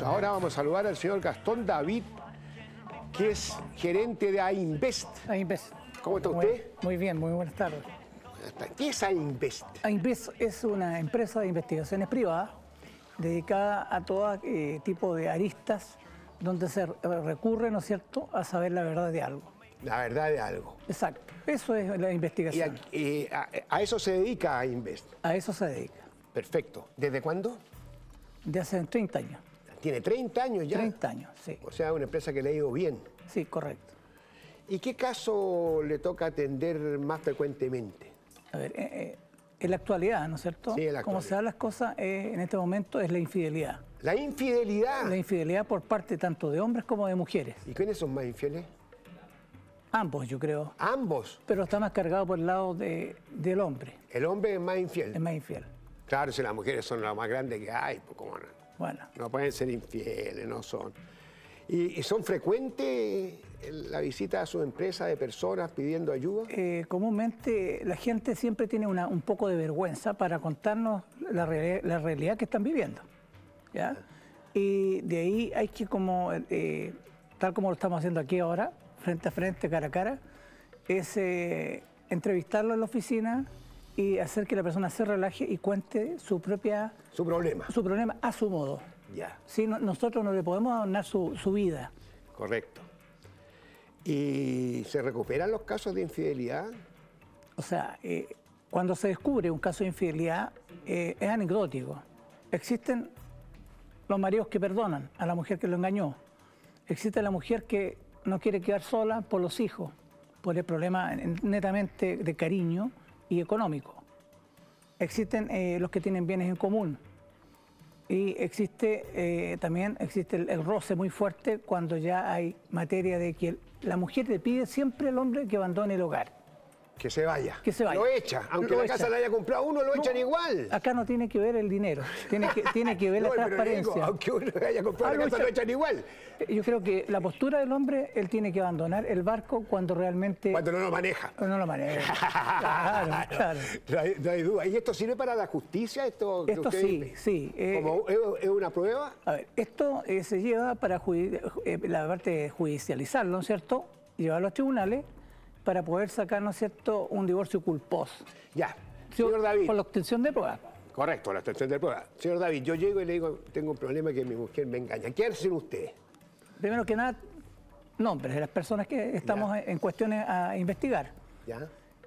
Ahora vamos a saludar al señor Gastón David, que es gerente de AINVEST. AINVEST. ¿Cómo está usted? Muy bien, muy buenas tardes. ¿Qué es AINVEST? AINVEST es una empresa de investigaciones privadas dedicada a todo eh, tipo de aristas donde se recurre, ¿no es cierto?, a saber la verdad de algo. La verdad de algo. Exacto. Eso es la investigación. ¿Y a, eso se dedica AINVEST? A eso se dedica. Perfecto. ¿Desde cuándo? De hace 30 años. Tiene 30 años ya. 30 años, sí. O sea, una empresa que le ha ido bien. Sí, correcto. ¿Y qué caso le toca atender más frecuentemente? A ver, eh, eh, en la actualidad, ¿no es cierto? Sí, en la actualidad. Como se dan las cosas eh, en este momento es la infidelidad. ¿La infidelidad? La infidelidad por parte tanto de hombres como de mujeres. ¿Y quiénes son más infieles? Ambos, yo creo. ¿Ambos? Pero está más cargado por el lado del hombre. ¿El hombre es más infiel? Es más infiel. Claro, si las mujeres son las más grandes que hay, pues cómo no. No pueden ser infieles, no son. ¿Y, son frecuentes la visita a su empresa de personas pidiendo ayuda? Eh, comúnmente la gente siempre tiene un poco de vergüenza para contarnos la, realidad que están viviendo. Y de ahí hay que, como, eh, tal como lo estamos haciendo aquí ahora, frente a frente, cara a cara, es eh, entrevistarlo en la oficina, y hacer que la persona se relaje y cuente su propia... Su problema. Su problema a su modo. Ya. Sí, nosotros no le podemos adornar su, vida. Correcto. ¿Y se recuperan los casos de infidelidad? O sea, eh, cuando se descubre un caso de infidelidad, eh, es anecdótico. Existen los maridos que perdonan a la mujer que lo engañó. Existe la mujer que no quiere quedar sola por los hijos, por el problema netamente de cariño y económico. Existen eh, los que tienen bienes en común y existe eh, también existe el, roce muy fuerte cuando ya hay materia de que la mujer le pide siempre al hombre que abandone el hogar que se vaya. Que se vaya. Lo echa. Aunque la casa la haya comprado uno, lo echan igual. Acá no tiene que ver el dinero. Tiene que, tiene que ver la transparencia. aunque uno haya comprado lo, echan igual. Eh, yo creo que la postura del hombre, él tiene que abandonar el barco cuando realmente... Cuando no lo maneja. No lo maneja. claro, claro. No, hay, duda. ¿Y esto sirve para la justicia? Esto, esto sí, sí. Eh, eh, es una prueba? A ver, esto se lleva para la parte de judicializarlo, ¿no es cierto? Llevarlo a los tribunales para poder sacar, ¿no es cierto?, un divorcio culposo. Ya. Señor David. Con la obtención de prueba. Correcto, la obtención de pruebas. Señor David, yo llego y le digo, tengo un problema que mi mujer me engaña. ¿Qué hacen ustedes? Primero que nada, nombres de las personas que estamos en cuestiones a investigar. Ya.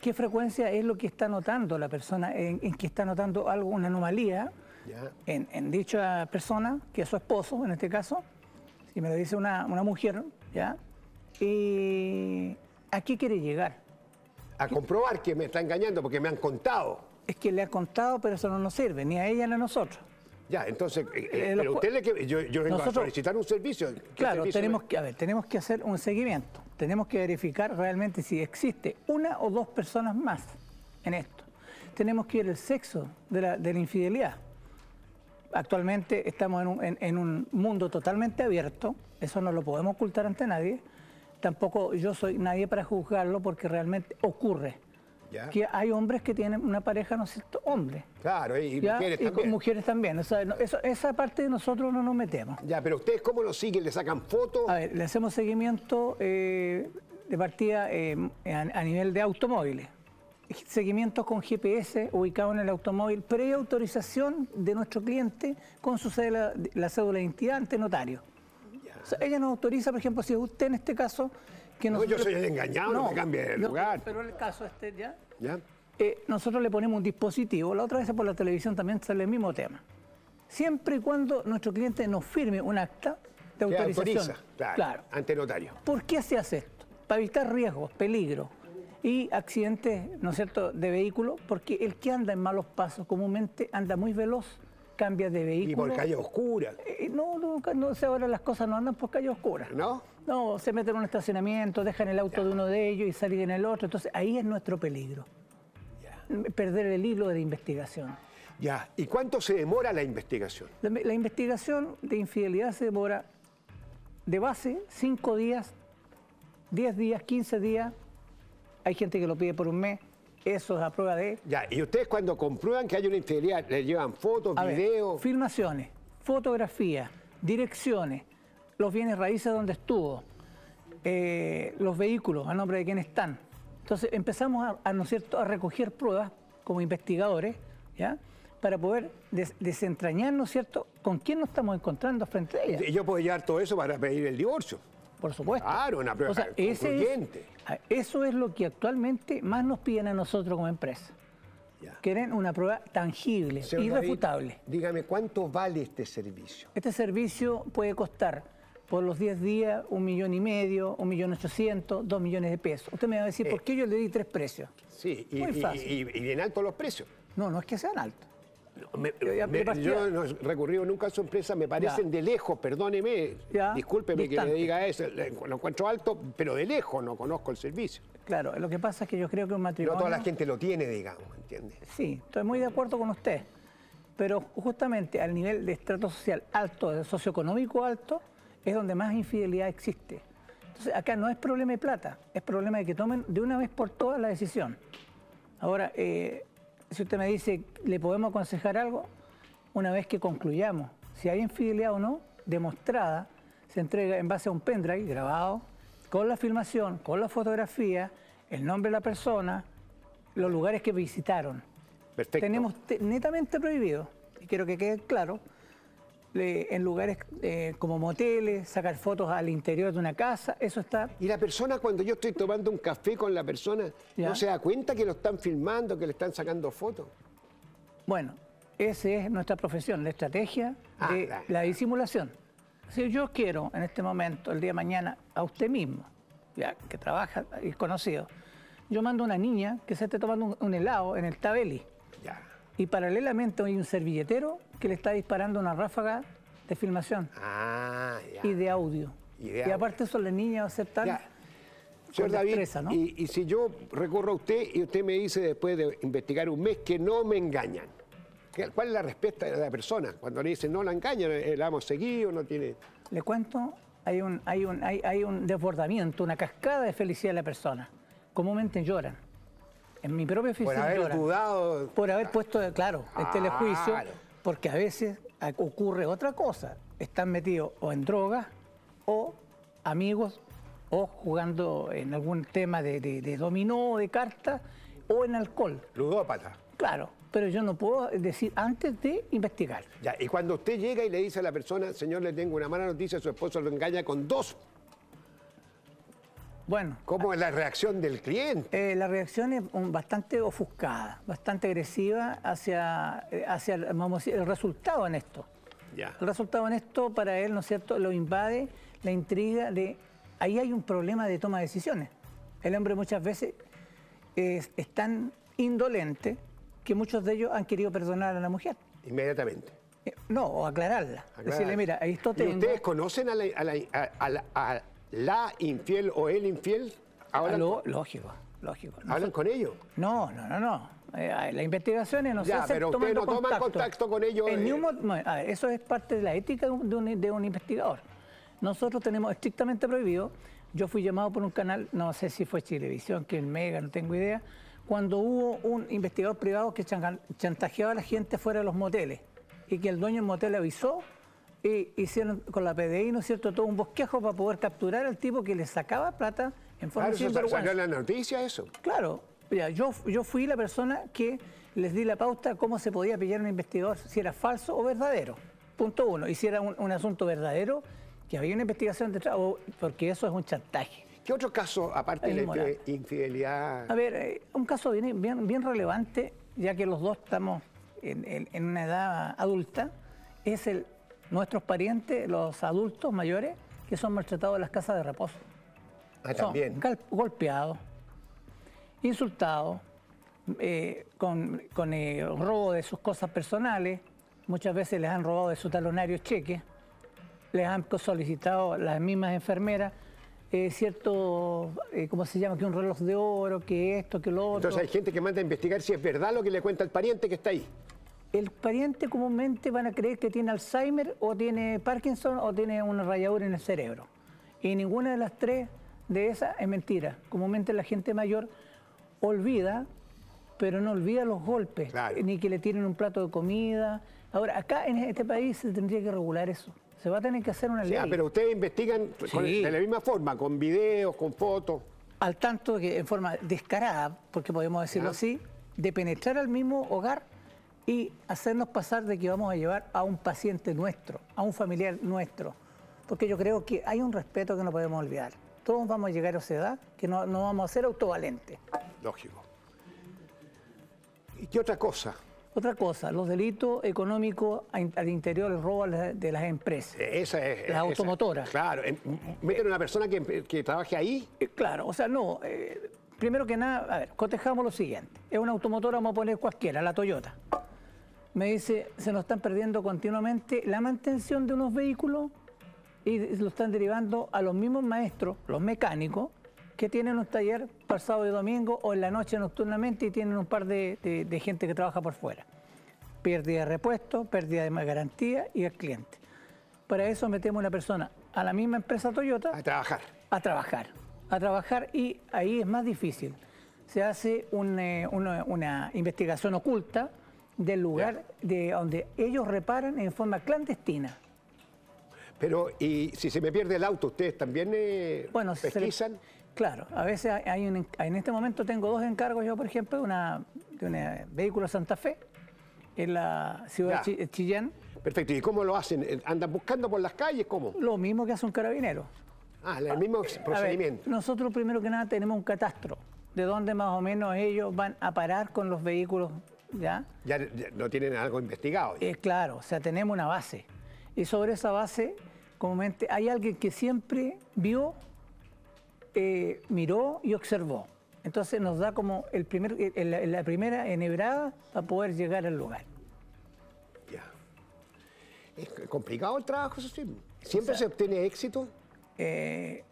¿Qué frecuencia es lo que está notando la persona, en, que está notando algo, una anomalía En, dicha persona, que es su esposo en este caso? Si me lo dice una mujer, ¿ya? Y ¿A qué quiere llegar? A comprobar que me está engañando porque me han contado. Es que le ha contado, pero eso no nos sirve, ni a ella ni a nosotros. Ya, entonces, eh, eh, eh, le que, yo, solicitar un servicio. Claro, tenemos que, a ver, tenemos que hacer un seguimiento. Tenemos que verificar realmente si existe una o dos personas más en esto. Tenemos que ver el sexo de la, infidelidad. Actualmente estamos en un mundo totalmente abierto, eso no lo podemos ocultar ante nadie tampoco yo soy nadie para juzgarlo porque realmente ocurre. Que hay hombres que tienen una pareja, ¿no es cierto? hombre. Claro, y, mujeres también. mujeres también. esa parte de nosotros no nos metemos. Ya, pero ustedes, ¿cómo lo siguen? ¿Le sacan fotos? A ver, le hacemos seguimiento eh, de partida eh, a, nivel de automóviles. Seguimiento con GPS ubicado en el automóvil, preautorización de nuestro cliente con su cédula, la cédula de identidad ante notario ella nos autoriza, por ejemplo, si usted en este caso... que nosotros... yo soy engañado, no, cambie el lugar. Pero el caso este ya... ¿Ya? Eh, nosotros le ponemos un dispositivo, la otra vez por la televisión también sale el mismo tema. Siempre y cuando nuestro cliente nos firme un acta de autorización. Autoriza, claro, ante notario. ¿Por qué se hace esto? Para evitar riesgos, peligros y accidentes, ¿no es cierto?, de vehículos, porque el que anda en malos pasos comúnmente anda muy veloz cambias de vehículo. Y por calle oscura. Eh, no, no, no sé, ahora las cosas no andan por calle oscura. ¿No? No, se meten en un estacionamiento, dejan el auto de uno de ellos y salen en el otro. Entonces ahí es nuestro peligro. Perder el hilo de la investigación. Ya, ¿y cuánto se demora la investigación? La, la investigación de infidelidad se demora de base cinco días, 10 días, 15 días. Hay gente que lo pide por un mes, eso es a prueba de... Ya, y ustedes cuando comprueban que hay una infidelidad, ¿les llevan fotos, videos? firmaciones, filmaciones, fotografías, direcciones, los bienes raíces donde estuvo, eh, los vehículos, a nombre de quién están. Entonces empezamos a, ¿no cierto? a recoger pruebas como investigadores, ¿ya?, para poder desentrañar, ¿no cierto?, con quién nos estamos encontrando frente a ella. Y yo puedo llevar todo eso para pedir el divorcio por supuesto. Claro, una prueba eso es lo que actualmente más nos piden a nosotros como empresa. Quieren una prueba tangible, irrefutable. dígame, ¿cuánto vale este servicio? Este servicio puede costar por los 10 días un millón y medio, un millón ochocientos, dos millones de pesos. Usted me va a decir, ¿por eh. qué yo le di tres precios? Sí, Muy fácil. Y, y, bien altos los precios. No, no es que sean altos yo no he recurrido nunca a su empresa, me parecen de lejos, perdóneme, discúlpeme que le diga eso, lo encuentro alto, pero de lejos no conozco el servicio. Claro, lo que pasa es que yo creo que un matrimonio... No toda la gente lo tiene, digamos, ¿entiendes? Sí, estoy muy de acuerdo con usted, pero justamente al nivel de estrato social alto, socioeconómico alto, es donde más infidelidad existe. Entonces, acá no es problema de plata, es problema de que tomen de una vez por todas la decisión. Ahora, eh, si usted me dice, ¿le podemos aconsejar algo? Una vez que concluyamos si hay infidelidad o no, demostrada, se entrega en base a un pendrive grabado, con la filmación, con la fotografía, el nombre de la persona, los lugares que visitaron. Perfecto. Tenemos netamente prohibido, y quiero que quede claro, en lugares eh, como moteles, sacar fotos al interior de una casa, eso está... Y la persona, cuando yo estoy tomando un café con la persona, no se da cuenta que lo están filmando, que le están sacando fotos. Bueno, esa es nuestra profesión, la estrategia ah, de la disimulación. Si yo quiero en este momento, el día de mañana, a usted mismo, ya, que trabaja y es conocido, yo mando a una niña que se esté tomando un, helado en el Tabeli y paralelamente hay un servilletero que le está disparando una ráfaga de filmación ah, y de audio. Y, aparte son eso las niñas aceptan. Ya. ¿no? y, y, si yo recorro a usted y usted me dice después de investigar un mes que no me engañan, ¿cuál es la respuesta de la persona cuando le dicen no la engañan, eh, la amo seguido, no tiene...? Le cuento, hay un, hay un desbordamiento, una cascada de felicidad de la persona. Comúnmente lloran en mi propia oficina. Por haber dudado. Por haber puesto, claro, este telejuicio, ah, porque a veces ocurre otra cosa. Están metidos o en drogas o amigos o jugando en algún tema de, dominó, de cartas o en alcohol. Ludópata. Claro, pero yo no puedo decir antes de investigar. Ya, y cuando usted llega y le dice a la persona, señor, le tengo una mala noticia, su esposo lo engaña con dos bueno. ¿Cómo es la reacción del cliente? Eh, la reacción es bastante ofuscada, bastante agresiva hacia, eh, hacia el, resultado en esto. Ya. El resultado en esto para él, ¿no es cierto?, lo invade la intriga de... Ahí hay un problema de toma de decisiones. El hombre muchas veces es, tan indolente que muchos de ellos han querido perdonar a la mujer. Inmediatamente. Eh, no, o aclararla. Decirle, mira, esto te... ¿Ustedes conocen a la, la infiel o el infiel, hablan, lógico, lógico. hablan con ellos. No, no, no, no. Eh, las investigaciones no se Ya, pero usted no toma contacto con ellos, eh. eso es parte de la ética de un, investigador. Nosotros tenemos estrictamente prohibido. Yo fui llamado por un canal, no sé si fue Chilevisión, que en Mega, no tengo idea, cuando hubo un investigador privado que chantajeaba a la gente fuera de los moteles y que el dueño del motel avisó y hicieron con la PDI, ¿no es cierto?, todo un bosquejo para poder capturar al tipo que le sacaba plata en forma claro, ah, de salió en la noticia eso. Claro, mira, yo, yo fui la persona que les di la pauta cómo se podía pillar un investigador, si era falso o verdadero. Punto uno, y si era un, asunto verdadero, que había una investigación detrás, porque eso es un chantaje. ¿Qué otro caso, aparte de infidelidad? A ver, eh, un caso bien, relevante, ya que los dos estamos en una edad adulta, es el nuestros parientes, los adultos mayores, que son maltratados en las casas de reposo. Ah, son golpeados, insultados, eh, con, el eh, robo de sus cosas personales, muchas veces les han robado de su talonario cheque, les han solicitado las mismas enfermeras eh, cierto, ¿cómo se llama? Que un reloj de oro, que esto, que lo otro. Entonces hay gente que manda a investigar si es verdad lo que le cuenta el pariente que está ahí el pariente comúnmente van a creer que tiene Alzheimer o tiene Parkinson o tiene una rayadura en el cerebro. Y ninguna de las tres de esas es mentira. Comúnmente la gente mayor olvida, pero no olvida los golpes, ni que le tienen un plato de comida. Ahora, acá en este país se tendría que regular eso. Se va a tener que hacer una ley. pero ustedes investigan de la misma forma, con videos, con fotos. Al tanto que en forma descarada, porque podemos decirlo así, de penetrar al mismo hogar y hacernos pasar de que vamos a llevar a un paciente nuestro, a un familiar nuestro. Porque yo creo que hay un respeto que no podemos olvidar. Todos vamos a llegar a esa edad que no, vamos a ser autovalentes. Lógico. ¿Y qué otra cosa? Otra cosa, los delitos económicos al interior, el robo de las empresas. Eh, esa es. Las eh, automotoras. claro. ¿Era una persona que, trabaje ahí? Eh, claro, o sea, no. primero que nada, a ver, cotejamos lo siguiente. Es una automotora, vamos a poner cualquiera, la Toyota me dice, se nos están perdiendo continuamente la mantención de unos vehículos y lo están derivando a los mismos maestros, los mecánicos, que tienen un taller pasado de domingo o en la noche nocturnamente y tienen un par de, gente que trabaja por fuera. Pérdida de repuesto, pérdida de garantía y el cliente. Para eso metemos una persona a la misma empresa Toyota. A trabajar. A trabajar. A trabajar y ahí es más difícil. Se hace eh, una, una investigación oculta del lugar de donde ellos reparan en forma clandestina. Pero, ¿y si se me pierde el auto, ustedes también eh, bueno, pesquisan? Claro, a veces hay un... en este momento tengo dos encargos yo, por ejemplo, una, de un eh, vehículo Santa Fe en la ciudad de Chillán. Perfecto, ¿y cómo lo hacen? Eh, ¿Andan buscando por las calles? ¿Cómo? Lo mismo que hace un carabinero. Ah, el mismo procedimiento. nosotros primero que nada tenemos un catastro, de dónde más o menos ellos van a parar con los vehículos ¿ya? no tienen algo investigado? Es claro, o sea, tenemos una base. Y sobre esa base, comúnmente, hay alguien que siempre vio, eh, miró y observó. Entonces nos da como el primer, eh, la primera enhebrada para poder llegar al lugar. Ya. Es complicado el trabajo, eso sí. ¿Siempre se obtiene éxito? Eh,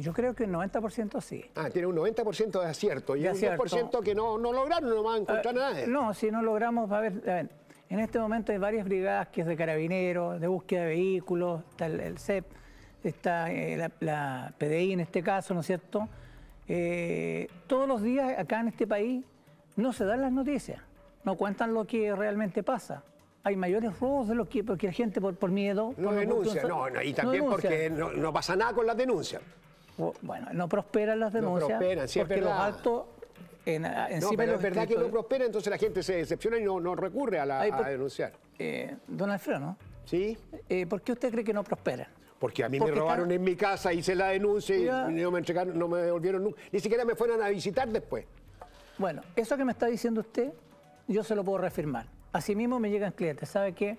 yo creo que el 90% sí. Ah, tiene un 90% de acierto y un 10% que no, no lograron, no van a ah, encontrar nada. No, si no logramos, a ver, a ver, en este momento hay varias brigadas que es de carabineros, de búsqueda de vehículos, está el, CEP, está eh, la, PDI en este caso, ¿no es cierto? Eh, todos los días acá en este país no se dan las noticias, no cuentan lo que realmente pasa hay mayores robos de los que porque la gente por, miedo... No denuncia, no, y también porque no, pasa nada con las denuncias bueno, no prosperan las denuncias no porque los actos pero es verdad que no prospera, entonces la gente se decepciona y no, recurre a, la, denunciar. Eh, don Alfredo, ¿Sí? Eh, ¿por qué usted cree que no prosperan? Porque a mí me robaron en mi casa, hice la denuncia y no me no me devolvieron nunca. Ni siquiera me fueron a visitar después. Bueno, eso que me está diciendo usted, yo se lo puedo reafirmar. Asimismo me llegan clientes, ¿sabe qué?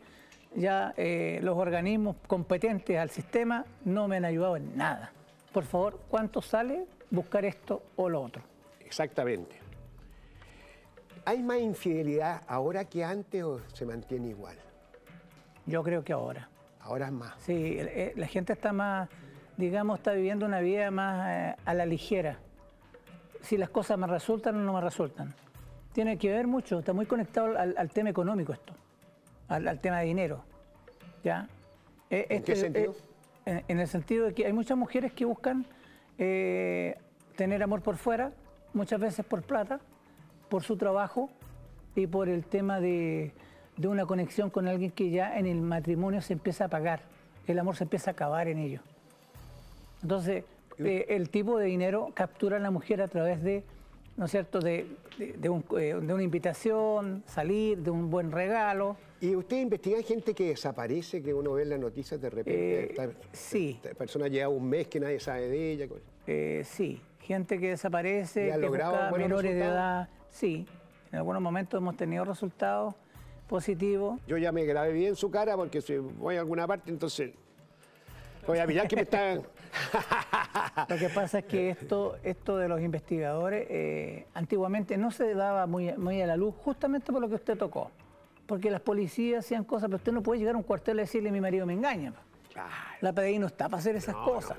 Ya eh, los organismos competentes al sistema no me han ayudado en nada por favor, ¿cuánto sale buscar esto o lo otro? Exactamente. ¿Hay más infidelidad ahora que antes o se mantiene igual? Yo creo que ahora. Ahora es más. Sí, eh, eh, la gente está más, digamos, está viviendo una vida más eh, a la ligera. Si las cosas me resultan o no me resultan. Tiene que ver mucho, está muy conectado al, tema económico esto, al, tema de dinero. ¿Ya? ¿En qué este, sentido? Eh, en, el sentido de que hay muchas mujeres que buscan eh, tener amor por fuera, muchas veces por plata, por su trabajo y por el tema de, una conexión con alguien que ya en el matrimonio se empieza a pagar, el amor se empieza a acabar en ello. Entonces, eh, el tipo de dinero captura a la mujer a través de, ¿no cierto?, de una invitación, salir, de un buen regalo. ¿Y usted investiga gente que desaparece, que uno ve en las noticias de repente? Eh, sí. persona lleva un mes que nadie sabe de ella. Eh, sí, gente que desaparece, que busca menores de edad. Sí, en algunos momentos hemos tenido resultados positivos. Yo ya me grabé bien su cara porque si voy a alguna parte, entonces voy a mirar que me están... Lo que pasa es que esto, esto de los investigadores eh, antiguamente no se daba muy a la luz justamente por lo que usted tocó porque las policías hacían cosas, pero usted no puede llegar a un cuartel y decirle mi marido me engaña. La PDI no está para hacer esas cosas.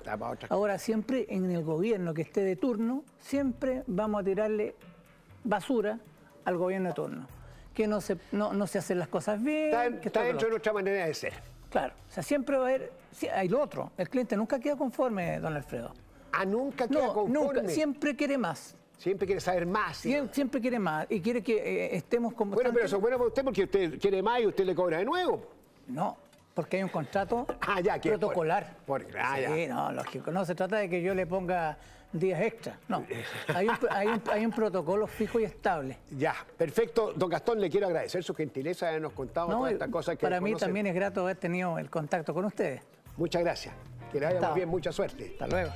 Ahora, siempre en el gobierno que esté de turno, siempre vamos a tirarle basura al gobierno de turno. Que no se, no, se hacen las cosas bien. Está, dentro de nuestra manera de ser. Claro, o sea, siempre va a haber, hay lo otro, el cliente nunca queda conforme, don Alfredo. Ah, nunca queda conforme. Nunca, siempre quiere más. Siempre quiere saber más. siempre quiere más y quiere que eh, eh, estemos como... Bueno, pero eso es bueno para usted porque usted quiere más y usted le cobra de nuevo. No, porque hay un contrato ah, ya, protocolar. Por, por ah, sí, no, lógico. No se trata de que yo le ponga días extra. No, hay un, protocolo fijo y estable. Ya, perfecto. Don Gastón, le quiero agradecer su gentileza de habernos contado todas estas cosas que Para mí también es grato haber tenido el contacto con ustedes. Muchas gracias. Que le vaya bien, mucha suerte. Hasta luego.